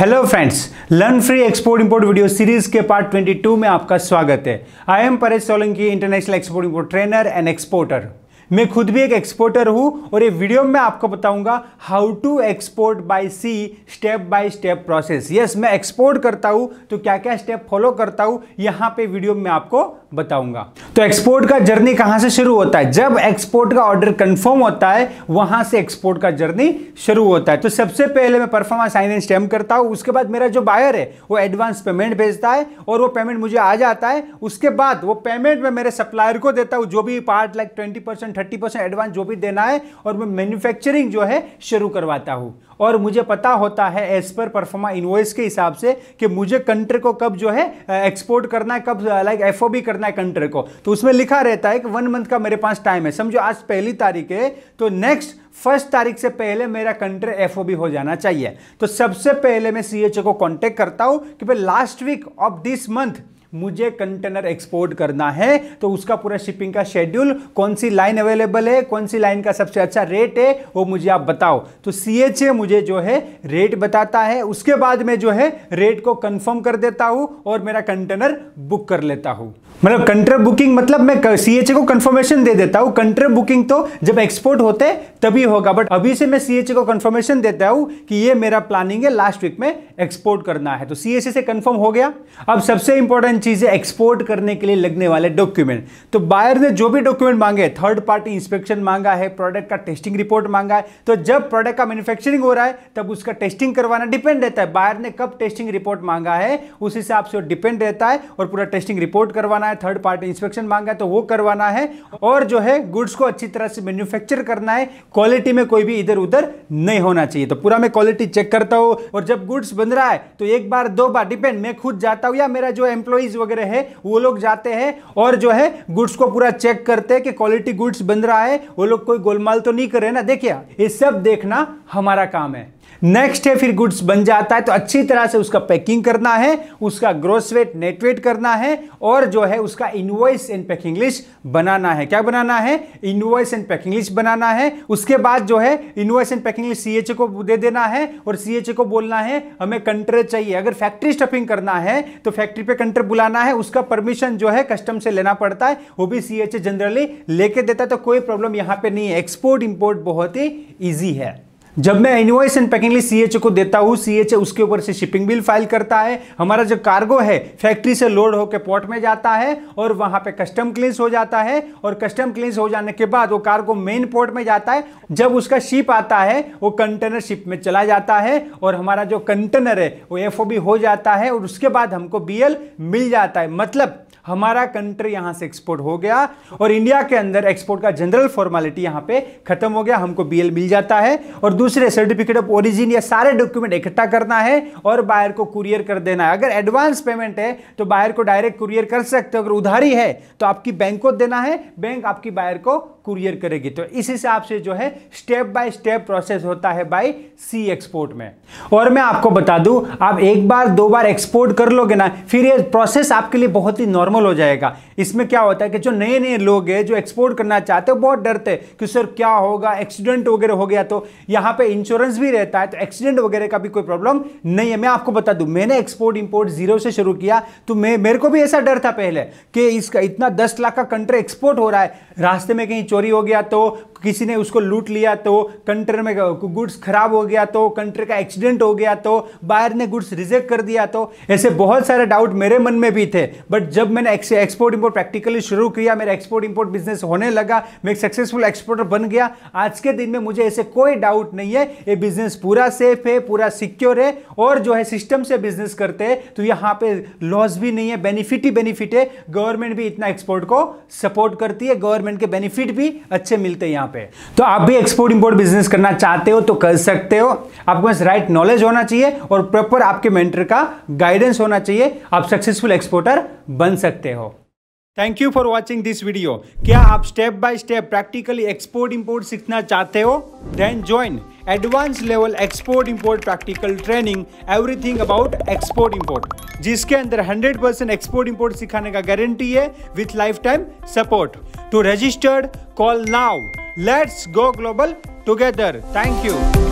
Hello friends learn free export import video series के part 22 में आपका स्वागत है I am Paresh Solanki international export import trainer and exporter मैं खुद भी एक एक्सपोर्टर हूँ और ये वीडियो में आपको बताऊंगा how to export by sea step by step process yes मैं एक्सपोर्ट करता हूँ तो क्या क्या स्टेप फॉलो करता हूँ यहाँ पे वीडियो में आपको बताऊंगा तो एक्सपोर्ट का जर्नी कहां से शुरू होता है जब एक्सपोर्ट का ऑर्डर कंफर्म होता है वहां से एक्सपोर्ट का जर्नी शुरू होता है तो सबसे पहले मैं परफॉर्मेंस साइन एंड स्टैम्प करता हूं उसके बाद मेरा जो बायर है वो एडवांस पेमेंट भेजता है और वो पेमेंट मुझे आ जाता है उसके बाद वो पेमेंट मैं मेरे सप्लायर को देता हूं जो भी part like twenty percent thirty percent advance जो भी देना है और मैं मैन्युफैक्चरिंग जो है शुरू करवाता हूँ और मुझे पता होता है एज पर परफॉर्मा इनवॉइस के हिसाब से कि मुझे कंट्री को कब जो है एक्सपोर्ट करना है कब लाइक एफ करना करना है कंट्रोल को तो उसमें लिखा रहता है कि वन मंथ का मेरे पास टाइम है समझो आज पहली तारीख है तो नेक्स्ट फर्स्ट तारीख से पहले मेरा कंट्री एफ हो जाना चाहिए तो सबसे पहले मैं सी को कॉन्टेक्ट करता हूँ कि भाई last week of this month मुझे कंटेनर एक्सपोर्ट करना है तो उसका पूरा शिपिंग का शेड्यूल कौन सी लाइन अवेलेबल है कौन सी लाइन का सबसे अच्छा रेट है वो मुझे आप बताओ तो सी एच ए मुझे जो है रेट बताता है उसके बाद में जो है रेट को कंफर्म कर देता हूँ और मेरा कंटेनर बुक कर लेता हूँ मतलब कंट्रा बुकिंग मतलब मैं सीएचए को कंफर्मेशन दे देता हूँ कंट्रा बुकिंग तो जब एक्सपोर्ट होते तभी होगा बट अभी से मैं सीएचए को कंफर्मेशन देता हूँ कि ये मेरा प्लानिंग है लास्ट वीक में एक्सपोर्ट करना है तो सीएचए से कंफर्म हो गया अब सबसे इंपॉर्टेंट चीज़ है एक्सपोर्ट करने के लिए लगने वाले डॉक्यूमेंट तो बायर ने जो भी डॉक्यूमेंट मांगे थर्ड पार्टी इंस्पेक्शन मांगा है प्रोडक्ट का टेस्टिंग रिपोर्ट मांगा है तो जब प्रोडक्ट का मैन्युफैक्चरिंग हो रहा है तब उसका टेस्टिंग करवाना डिपेंड रहता है बायर ने कब टेस्टिंग रिपोर्ट मांगा है उस हिसाब से डिपेंड रहता है और पूरा टेस्टिंग रिपोर्ट करवाना है थर्ड पार्टी इंस्पेक्शन मांगा है तो वो करवाना है और जो है गुड्स को अच्छी तरह से मैन्युफैक्चर करना है क्वालिटी में कोई भी इधर उधर नहीं होना चाहिए तो पूरा मैं क्वालिटी चेक करता हूँ और जब गुड्स बन रहा है तो एक बार दो बार डिपेंड मैं खुद जाता हूँ या मेरा जो एम्प्लॉयज वगैरह है वो लोग जाते हैं और जो है गुड्स को पूरा चेक करते हैं कि क्वालिटी गुड्स बन रहा है वो लोग कोई गोलमाल तो नहीं कर रहे ना देखिए ये सब देखना हमारा काम है नेक्स्ट है फिर गुड्स बन जाता है तो अच्छी तरह से उसका पैकिंग करना है उसका ग्रोस वेट नेट वेट करना है और जो है उसका इनवॉइस एंड पैकिंग लिस्ट बनाना है क्या बनाना है इनवॉइस एंड पैकिंग लिस्ट बनाना है उसके बाद जो है invoice and packing list C को दे देना है और सीएचए को बोलना है हमें कंट्रे चाहिए अगर फैक्ट्री स्टफिंग करना है तो फैक्ट्री पे कंट्रे बुलाना है उसका परमिशन जो है कस्टम से लेना पड़ता है वो भी सी जनरली लेके देता है तो कोई प्रॉब्लम यहाँ पर नहीं है एक्सपोर्ट इम्पोर्ट बहुत ही ईजी है जब मैं invoice and packing list CHO को देता हूँ सीएचओ उसके ऊपर से शिपिंग बिल फाइल करता है हमारा जो कार्गो है फैक्ट्री से लोड होकर पोर्ट में जाता है और वहां पे कस्टम क्लींस हो जाता है और कस्टम क्लीन्स हो जाने के बाद वो कार्गो मेन पोर्ट में जाता है जब उसका शिप आता है वो कंटेनर शिप में चला जाता है और हमारा जो कंटेनर है वो एफ हो जाता है और उसके बाद हमको बी मिल जाता है मतलब हमारा कंट्री यहां से एक्सपोर्ट हो गया और इंडिया के अंदर एक्सपोर्ट का जनरल फॉर्मेलिटी यहां पे खत्म हो गया हमको बीएल मिल जाता है और दूसरे सर्टिफिकेट ऑफ ओरिजिन या सारे डॉक्यूमेंट इकट्ठा करना है और बायर को कुरियर कर देना है अगर एडवांस पेमेंट है तो बायर को डायरेक्ट कुरियर कर सकते हो अगर उधारी है तो आपकी बैंक को देना है बैंक आपकी बायर को कुरियर करेगी तो इस हिसाब से जो है स्टेप बाय स्टेप प्रोसेस होता है बाय सी एक्सपोर्ट में और मैं आपको बता दूं आप एक बार दो बार एक्सपोर्ट कर लोगे ना फिर ये प्रोसेस आपके लिए बहुत ही नॉर्मल नॉर्मल हो जाएगा इसमें क्या होता है कि जो नए नए लोग हैं जो एक्सपोर्ट करना चाहते हैं बहुत डरते हैं कि सर क्या होगा एक्सीडेंट वगैरह हो गया तो यहाँ पे इंश्योरेंस भी रहता है तो एक्सीडेंट वगैरह का भी कोई प्रॉब्लम नहीं है मैं आपको बता दूँ मैंने एक्सपोर्ट इम्पोर्ट जीरो से शुरू किया तो मैं मेरे को भी ऐसा डर था पहले कि इसका इतना दस लाख का कंट्री एक्सपोर्ट हो रहा है रास्ते में कहीं चोरी हो गया तो किसी ने उसको लूट लिया तो कंट्री में गुड्स खराब हो गया तो कंट्री का एक्सीडेंट हो गया तो बाहर ने गुड्स रिजेक्ट कर दिया तो ऐसे बहुत सारे डाउट मेरे मन में भी थे बट जब मैंने एक्सपोर्ट इंपोर्ट प्रैक्टिकली शुरू किया मेरा एक्सपोर्ट इंपोर्ट बिजनेस होने लगा मैं एक सक्सेसफुल एक्सपोर्टर बन गया आज के दिन में मुझे ऐसे कोई डाउट नहीं है ये बिजनेस पूरा सेफ है पूरा सिक्योर है और जो है सिस्टम से बिजनेस करते हैं तो यहाँ पे लॉस भी नहीं है बेनिफिट ही बेनिफिट है गवर्नमेंट भी इतना एक्सपोर्ट को सपोर्ट करती है गवर्नमेंट के बेनिफिट भी अच्छे मिलते हैं यहाँ पे तो आप भी एक्सपोर्ट इंपोर्ट बिजनेस करना चाहते हो तो कर सकते हो आपको पास राइट नॉलेज होना चाहिए और प्रॉपर आपके मेंटर का गाइडेंस होना चाहिए आप सक्सेसफुल एक्सपोर्टर बन सकते हो thank you for watching this video क्या आप step by step practically export import सीखना चाहते हो then join advance level export import practical training everything about export import जिसके अंदर 100 परसेंट एक्सपोर्ट इंपोर्ट सिखाने का गारंटी है with lifetime support to registered call now Let's go global together. Thank you.